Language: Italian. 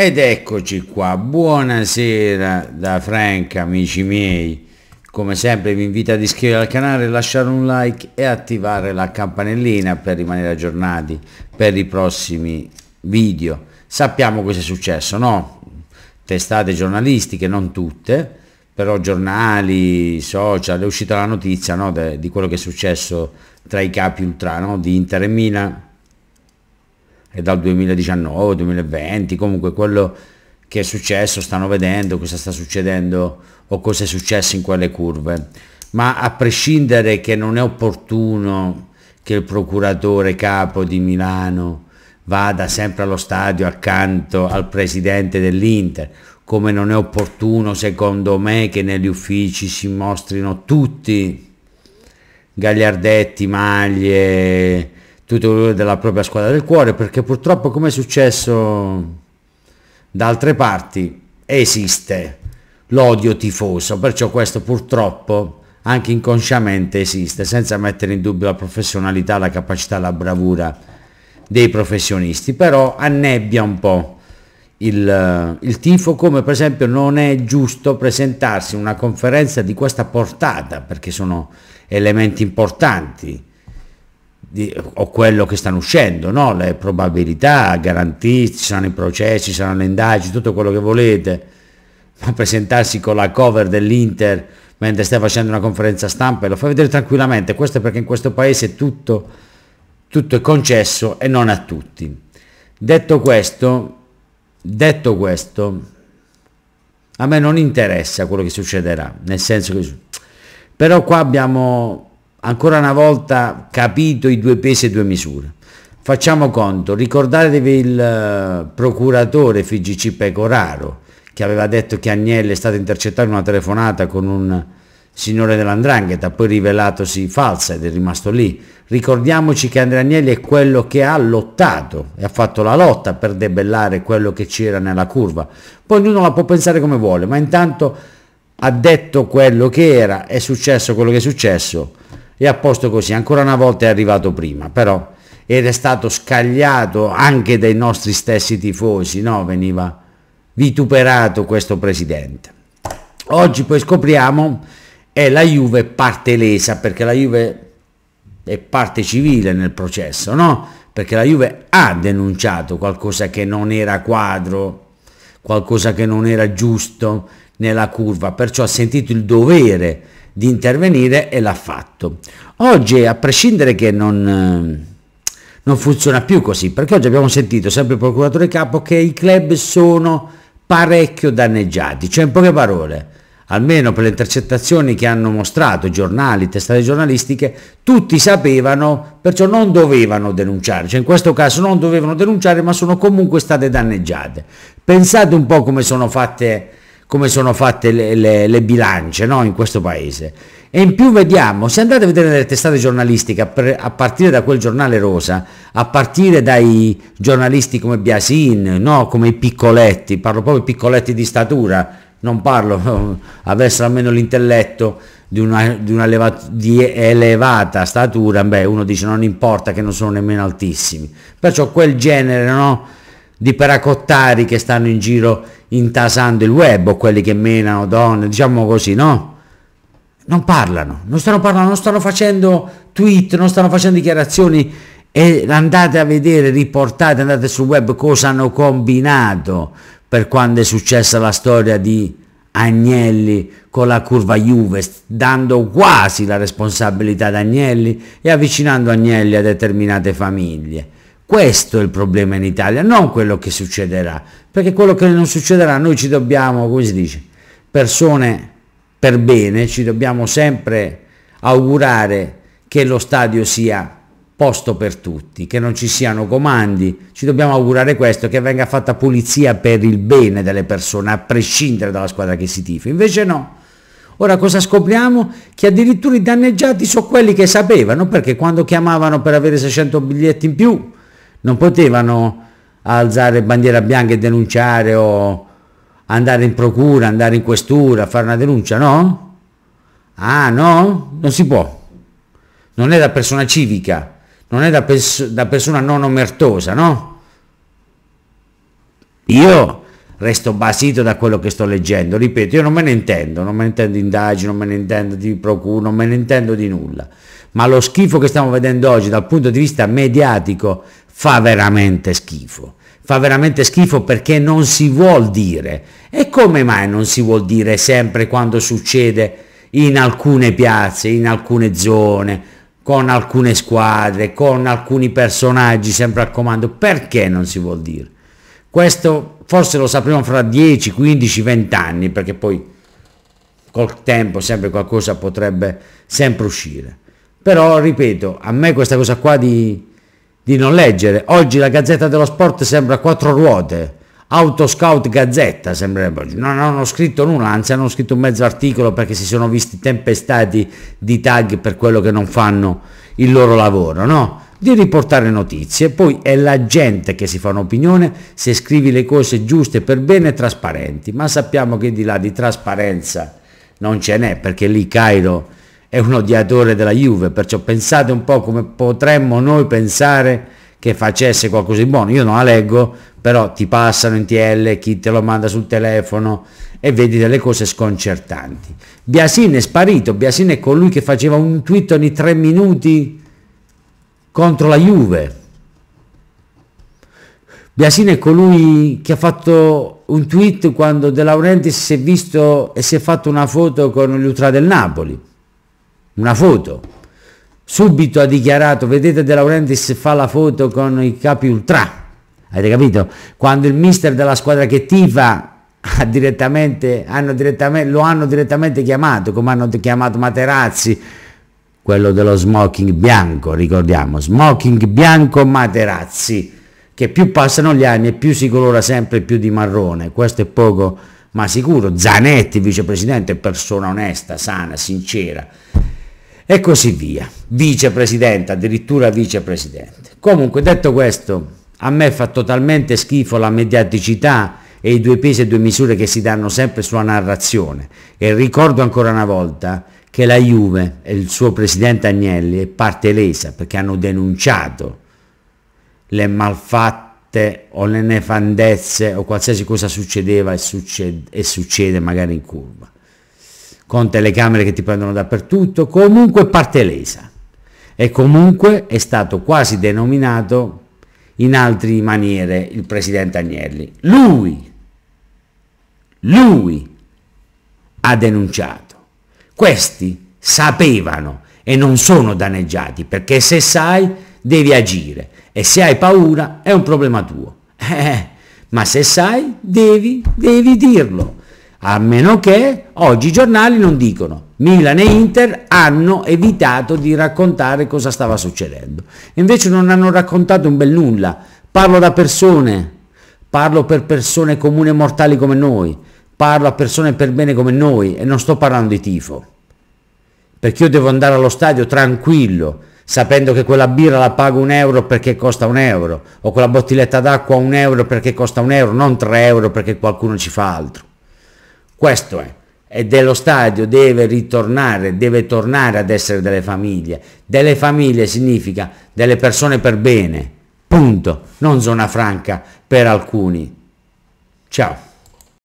Ed eccoci qua, buonasera da Franca amici miei, come sempre vi invito ad iscrivervi al canale, lasciare un like e attivare la campanellina per rimanere aggiornati per i prossimi video. Sappiamo cosa è successo, no? Testate giornalistiche, non tutte, però giornali, social, è uscita la notizia no? De, di quello che è successo tra i capi ultra no? di Inter e Milan è dal 2019, 2020, comunque quello che è successo, stanno vedendo cosa sta succedendo o cosa è successo in quelle curve. Ma a prescindere che non è opportuno che il procuratore capo di Milano vada sempre allo stadio accanto al presidente dell'Inter, come non è opportuno secondo me che negli uffici si mostrino tutti gagliardetti, maglie, tutto tutelore della propria squadra del cuore perché purtroppo come è successo da altre parti esiste l'odio tifoso perciò questo purtroppo anche inconsciamente esiste senza mettere in dubbio la professionalità la capacità la bravura dei professionisti però annebbia un po' Il, il, tifo, come per esempio non è giusto presentarsi in una conferenza di questa portata, perché sono elementi importanti di, o quello che stanno uscendo, no? le probabilità, garantiti, ci saranno i processi, ci saranno le indagini, tutto quello che volete, ma presentarsi con la cover dell'Inter mentre stai facendo una conferenza stampa e lo fai vedere tranquillamente, questo è perché in questo paese tutto, tutto è concesso e non a tutti. Detto questo, detto questo, a me non interessa quello che succederà, nel senso che... Però qua abbiamo ancora una volta capito i due pesi e due misure. Facciamo conto, ricordatevi il eh, procuratore FGC Pecoraro che aveva detto che Agnelli è stato intercettato in una telefonata con un signore dell'Andrangheta, poi rivelatosi falsa ed è rimasto lì. Ricordiamoci che Andrea Agnelli è quello che ha lottato e ha fatto la lotta per debellare quello che c'era nella curva. Poi ognuno la può pensare come vuole, ma intanto ha detto quello che era, è successo quello che è successo è a posto così, ancora una volta è arrivato prima, però ed è stato scagliato anche dai nostri stessi tifosi, no? veniva vituperato questo presidente. Oggi poi scopriamo è la Juve parte lesa, perché la Juve è parte civile nel processo, no? Perché la Juve ha denunciato qualcosa che non era quadro, qualcosa che non era giusto nella curva, perciò ha sentito il dovere di intervenire e l'ha fatto. Oggi, a prescindere che non, eh, non funziona più così, perché oggi abbiamo sentito sempre il procuratore capo che i club sono parecchio danneggiati, cioè in poche parole, almeno per le intercettazioni che hanno mostrato giornali, testate giornalistiche, tutti sapevano, perciò non dovevano denunciare, cioè in questo caso non dovevano denunciare ma sono comunque state danneggiate. Pensate un po' come sono fatte come sono fatte le, le, le bilance no? in questo paese. E in più vediamo, se andate a vedere le testate giornalistiche, a partire da quel giornale rosa, a partire dai giornalisti come Biasin, no? come i piccoletti, parlo proprio di piccoletti di statura, non parlo, avessero almeno l'intelletto di una, di una elevata, di elevata statura, beh uno dice non importa che non sono nemmeno altissimi, perciò quel genere no? di paracottari che stanno in giro intasando il web o quelli che menano donne, diciamo così, no? Non parlano, non stanno parlando, non stanno facendo tweet, non stanno facendo dichiarazioni e andate a vedere, riportate, andate sul web cosa hanno combinato per quando è successa la storia di Agnelli con la curva Juve, dando quasi la responsabilità ad Agnelli e avvicinando Agnelli a determinate famiglie questo è il problema in Italia, non quello che succederà, perché quello che non succederà noi ci dobbiamo, come si dice, persone per bene, ci dobbiamo sempre augurare che lo stadio sia posto per tutti, che non ci siano comandi, ci dobbiamo augurare questo, che venga fatta pulizia per il bene delle persone, a prescindere dalla squadra che si tifa. Invece no. Ora cosa scopriamo? Che addirittura i danneggiati sono quelli che sapevano, perché quando chiamavano per avere 600 biglietti in più, non potevano alzare bandiera bianca e denunciare o andare in procura, andare in questura, fare una denuncia, no? Ah no? Non si può. Non è da persona civica, non è da, pers da persona non omertosa, no? Io resto basito da quello che sto leggendo, ripeto, io non me ne intendo, non me ne intendo di indagini, non me ne intendo di procura, non me ne intendo di nulla, ma lo schifo che stiamo vedendo oggi dal punto di vista mediatico, fa veramente schifo. Fa veramente schifo perché non si vuol dire. E come mai non si vuol dire sempre quando succede in alcune piazze, in alcune zone, con alcune squadre, con alcuni personaggi sempre al comando? Perché non si vuol dire? Questo forse lo sapremo fra 10, 15, 20 anni, perché poi col tempo sempre qualcosa potrebbe sempre uscire. Però ripeto, a me questa cosa qua di di non leggere. Oggi la Gazzetta dello Sport sembra quattro ruote. Autoscout Gazzetta sembrerebbe oggi. non hanno scritto nulla, anzi hanno scritto un mezzo articolo perché si sono visti tempestati di tag per quello che non fanno il loro lavoro, no? di riportare notizie, poi è la gente che si fa un'opinione se scrivi le cose giuste per bene e trasparenti, ma sappiamo che di là di trasparenza non ce n'è perché lì Cairo è un odiatore della Juve, perciò pensate un po' come potremmo noi pensare che facesse qualcosa di buono. Io non la leggo, però ti passano in TL, chi te lo manda sul telefono e vedi delle cose sconcertanti. Biasin è sparito, Biasin è colui che faceva un tweet ogni tre minuti contro la Juve. Biasin è colui che ha fatto un tweet quando De Laurenti si è visto e si è fatto una foto con gli ultra del Napoli una foto. Subito ha dichiarato, vedete De Laurentiis fa la foto con i capi ultra, avete capito? Quando il mister della squadra che tifa ha direttamente, hanno direttamente, lo hanno direttamente chiamato, come hanno chiamato Materazzi, quello dello smoking bianco, ricordiamo, smoking bianco Materazzi, che più passano gli anni e più si colora sempre più di marrone, questo è poco ma sicuro, Zanetti vicepresidente, persona onesta, sana, sincera, e così via, vicepresidente, addirittura vicepresidente. Comunque detto questo, a me fa totalmente schifo la mediaticità e i due pesi e due misure che si danno sempre sulla narrazione e ricordo ancora una volta che la Juve e il suo presidente Agnelli è parte lesa perché hanno denunciato le malfatte o le nefandezze o qualsiasi cosa succedeva e succede, e succede magari in curva con telecamere che ti prendono dappertutto, comunque parte lesa e comunque è stato quasi denominato in altre maniere il presidente Agnelli. Lui, lui ha denunciato. Questi sapevano e non sono danneggiati perché se sai devi agire e se hai paura è un problema tuo. Eh, ma se sai devi, devi dirlo a meno che oggi i giornali non dicono Milan e Inter hanno evitato di raccontare cosa stava succedendo. Invece non hanno raccontato un bel nulla. Parlo da persone, parlo per persone comuni e mortali come noi, parlo a persone per bene come noi e non sto parlando di tifo. Perché io devo andare allo stadio tranquillo, sapendo che quella birra la pago un euro perché costa un euro, o quella bottiglietta d'acqua un euro perché costa un euro, non tre euro perché qualcuno ci fa altro. Questo è. E dello stadio deve ritornare, deve tornare ad essere delle famiglie. Delle famiglie significa delle persone per bene. Punto. Non zona franca per alcuni. Ciao.